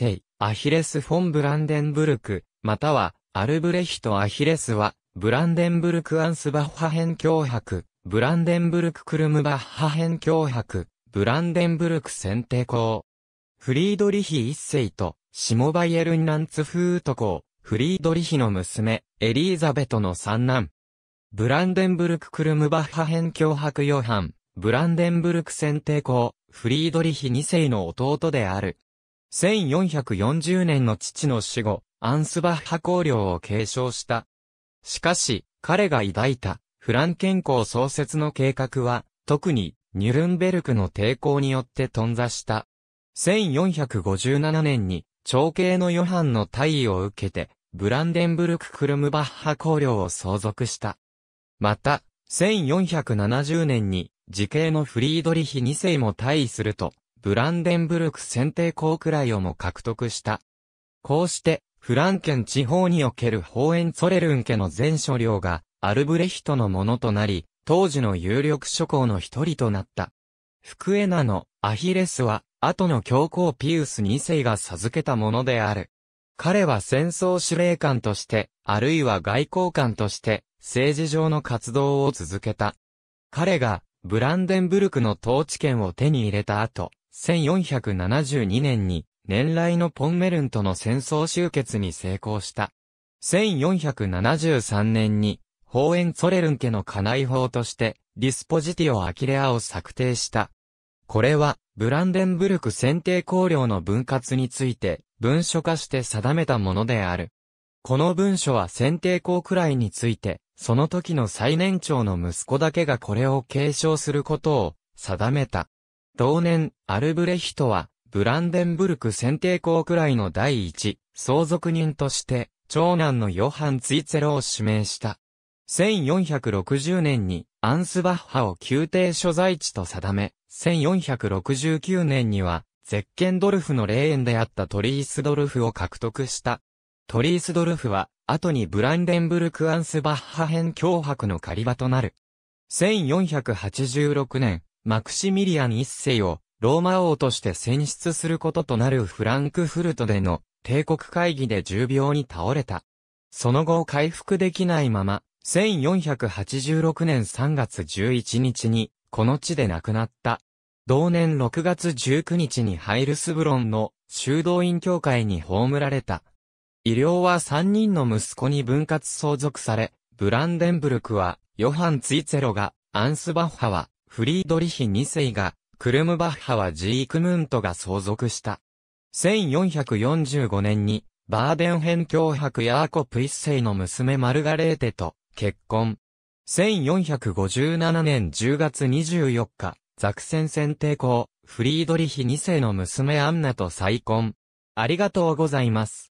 イ、アヒレス・フォン・ブランデンブルク、または、アルブレヒト・アヒレスは、ブランデンブルク・アンスバッハ編脅迫、ブランデンブルク・クルムバッハ編脅迫、ブランデンブルク選定校。フリードリヒ一世と、シモバイエルン・ナンツ・フート校、フリードリヒの娘、エリーザベトの三男。ブランデンブルク・クルムバッハ編脅迫ヨハン、ブランデンブルク選定校、フリードリヒ二世の弟である、1440年の父の死後、アンスバッハ公領を継承した。しかし、彼が抱いたフランケン公創設の計画は、特にニュルンベルクの抵抗によって頓挫した。1457年に、長兄のヨハンの退位を受けて、ブランデンブルク・クルムバッハ公領を相続した。また、1470年に、時系のフリードリヒ2世も退位すると、ブランデンブルク選定校クライをも獲得した。こうして、フランケン地方におけるホーエンツォレルン家の全所領が、アルブレヒトのものとなり、当時の有力諸侯の一人となった。福エナのアヒレスは、後の教皇ピウス2世が授けたものである。彼は戦争司令官として、あるいは外交官として、政治上の活動を続けた。彼が、ブランデンブルクの統治権を手に入れた後、1472年に年来のポンメルンとの戦争終結に成功した。1473年に、ホーエンツォレルン家の家内法として、ディスポジティオ・アキレアを策定した。これは、ブランデンブルク選定綱領の分割について、文書化して定めたものである。この文書は選定校くらいについて、その時の最年長の息子だけがこれを継承することを定めた。同年、アルブレヒトは、ブランデンブルク選定校くらいの第一、相続人として、長男のヨハン・ツイツェロを指名した。1460年にアンスバッハを宮廷所在地と定め、1469年にはゼッケンドルフの霊園であったトリースドルフを獲得した。トリースドルフは後にブランデンブルク・アンスバッハ編脅迫の狩場となる。1486年、マクシミリアン一世をローマ王として選出することとなるフランクフルトでの帝国会議で重病に倒れた。その後回復できないまま、1486年3月11日に、この地で亡くなった。同年6月19日にハイルスブロンの修道院協会に葬られた。医療は3人の息子に分割相続され、ブランデンブルクは、ヨハン・ツイツェロが、アンスバッハは、フリードリヒ2世が、クルムバッハはジークムントが相続した。1445年に、バーデンヘン教伯ヤーコプ一世の娘マルガレーテと結婚。1457年10月24日、ザクセン選定校、フリードリヒ2世の娘アンナと再婚。ありがとうございます。